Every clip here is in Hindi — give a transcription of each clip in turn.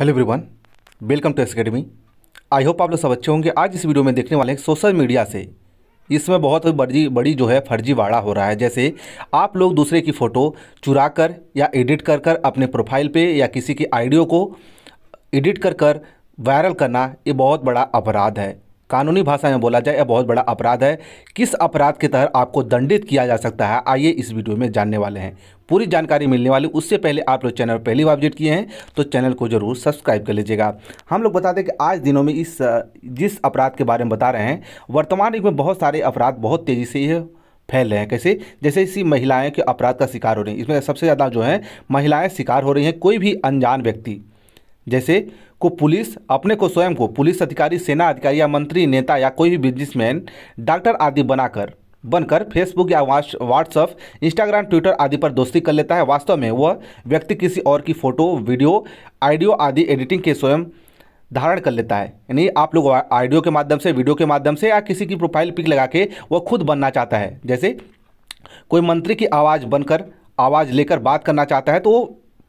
hello everyone welcome to S academy I hope आप लोग सब अच्छे होंगे आज इस वीडियो में देखने वाले हैं सोशल मीडिया से इसमें बहुत बड़ी बड़ी जो है फर्जीवाड़ा हो रहा है जैसे आप लोग दूसरे की फ़ोटो चुरा कर या एडिट कर कर अपने प्रोफाइल पे या किसी की आइडियो को एडिट कर कर वायरल करना ये बहुत बड़ा अपराध है कानूनी भाषा में बोला जाए यह बहुत बड़ा अपराध है किस अपराध के तहत आपको दंडित किया जा सकता है आइए इस वीडियो में जानने वाले हैं पूरी जानकारी मिलने वाली उससे पहले आप लोग चैनल पहली बार विजिट किए हैं तो चैनल को जरूर सब्सक्राइब कर लीजिएगा हम लोग बता दें कि आज दिनों में इस जिस अपराध के बारे में बता रहे हैं वर्तमान युग में बहुत सारे अपराध बहुत तेज़ी से ही फैल रहे हैं कैसे जैसे इसी महिलाएं के अपराध का शिकार हो रही हैं इसमें सबसे ज़्यादा जो है महिलाएं शिकार हो रही हैं कोई भी अनजान व्यक्ति जैसे को पुलिस अपने को स्वयं को पुलिस अधिकारी सेना अधिकारी या मंत्री नेता या कोई भी बिजनेसमैन डॉक्टर आदि बनाकर बनकर फेसबुक या व्हाट्सअप इंस्टाग्राम ट्विटर आदि पर दोस्ती कर लेता है वास्तव में वह व्यक्ति किसी और की फ़ोटो वीडियो आइडियो आदि एडिटिंग के स्वयं धारण कर लेता है यानी आप लोग आइडियो के माध्यम से वीडियो के माध्यम से या किसी की प्रोफाइल पिक लगा के वह खुद बनना चाहता है जैसे कोई मंत्री की आवाज़ बनकर आवाज़ लेकर बात करना चाहता है तो वो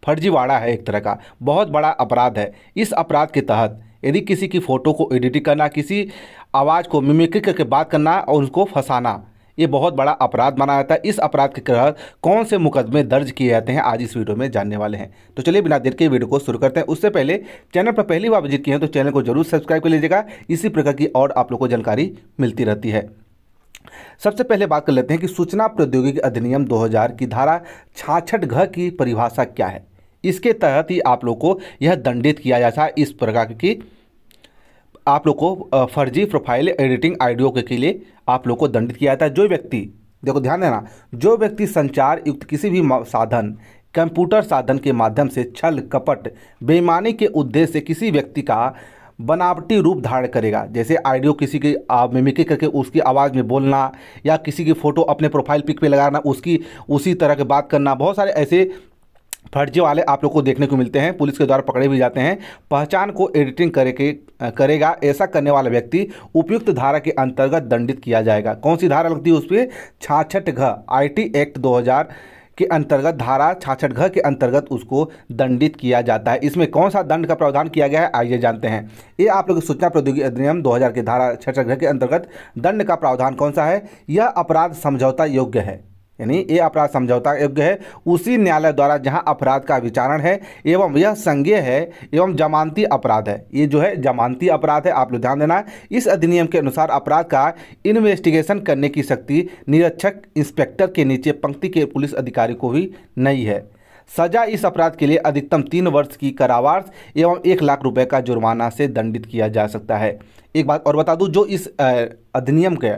फर्जीवाड़ा है एक तरह का बहुत बड़ा अपराध है इस अपराध के तहत यदि किसी की फ़ोटो को एडिटिंग करना किसी आवाज़ को मिमिक्री करके बात करना और उसको फंसाना ये बहुत बड़ा अपराध माना जाता है इस अपराध के तहत कौन से मुकदमे दर्ज किए जाते हैं आज इस वीडियो में जानने वाले हैं तो चलिए बिना देर के वीडियो को शुरू करते हैं उससे पहले चैनल पर पहली बार विजिट किए हैं तो चैनल को जरूर सब्सक्राइब कर लीजिएगा इसी प्रकार की और आप लोग को जानकारी मिलती रहती है सबसे पहले बात कर लेते हैं कि सूचना प्रौद्योगिकी अधिनियम 2000 की धारा छाछठ घ की परिभाषा क्या है इसके तहत ही आप लोग को यह दंडित किया जाता है इस प्रकार की आप लोग को फर्जी प्रोफाइल एडिटिंग आईडियो के लिए आप लोग को दंडित किया जाता है जो व्यक्ति देखो ध्यान देना जो व्यक्ति संचार युक्त किसी भी साधन कंप्यूटर साधन के माध्यम से छल कपट बेईमानी के उद्देश्य से किसी व्यक्ति का बनावटी रूप धारण करेगा जैसे आइडियो किसी की मिमिक्री करके उसकी आवाज़ में बोलना या किसी की फ़ोटो अपने प्रोफाइल पिक पे लगाना उसकी उसी तरह के बात करना बहुत सारे ऐसे फर्जी वाले आप लोग को देखने को मिलते हैं पुलिस के द्वारा पकड़े भी जाते हैं पहचान को एडिटिंग करे के करेगा ऐसा करने वाला व्यक्ति उपयुक्त धारा के अंतर्गत दंडित किया जाएगा कौन सी धारा लगती है उस पर छाछठ घ आई एक्ट दो के अंतर्गत धारा छाछठ घ के अंतर्गत उसको दंडित किया जाता है इसमें कौन सा दंड का प्रावधान किया गया है आइए जानते हैं ये आप लोग सूचना प्रौद्योगिकी अधिनियम 2000 के धारा छाछठ घ के अंतर्गत दंड का प्रावधान कौन सा है यह अपराध समझौता योग्य है यानी ये अपराध समझौता योग्य है उसी न्यायालय द्वारा जहां अपराध का विचारण है एवं यह संज्ञेय है एवं जमानती अपराध है ये जो है जमानती अपराध है आप लोग ध्यान देना इस अधिनियम के अनुसार अपराध का इन्वेस्टिगेशन करने की शक्ति निरीक्षक इंस्पेक्टर के नीचे पंक्ति के पुलिस अधिकारी को भी नहीं है सजा इस अपराध के लिए अधिकतम तीन वर्ष की कारावास एवं एक लाख रुपए का जुर्माना से दंडित किया जा सकता है एक बात और बता दूं जो इस अधिनियम के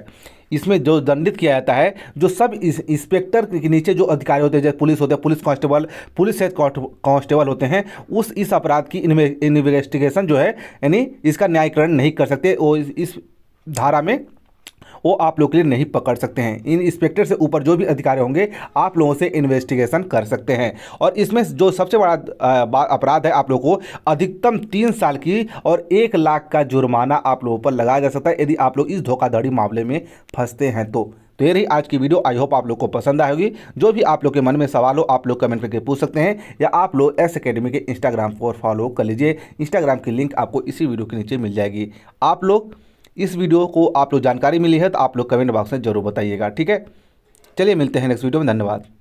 इसमें जो दंडित किया जाता है जो सब इंस्पेक्टर के नीचे जो अधिकारी होते हैं जैसे पुलिस होते हैं police constable police head constable होते हैं उस इस अपराध की इन्वेस्टिगेशन जो है यानी इसका न्यायकरण नहीं कर सकते वो इस धारा में वो आप लोग के लिए नहीं पकड़ सकते हैं इन इंस्पेक्टर से ऊपर जो भी अधिकारी होंगे आप लोगों से इन्वेस्टिगेशन कर सकते हैं और इसमें जो सबसे बड़ा अपराध है आप लोगों को अधिकतम तीन साल की और एक लाख का जुर्माना आप लोगों पर लगाया जा सकता है यदि आप लोग इस धोखाधड़ी मामले में फंसते हैं तो तो ये रही आज की वीडियो आई होप आप लोग को पसंद आएगी जो भी आप लोग के मन में सवाल हो आप लोग कमेंट करके पूछ सकते हैं या आप लोग एस एकेडमी के इंस्टाग्राम पर फॉलो कर लीजिए इंस्टाग्राम की लिंक आपको इसी वीडियो के नीचे मिल जाएगी आप लोग इस वीडियो को आप लोग जानकारी मिली है तो आप लोग कमेंट बॉक्स में जरूर बताइएगा ठीक है चलिए मिलते हैं नेक्स्ट वीडियो में धन्यवाद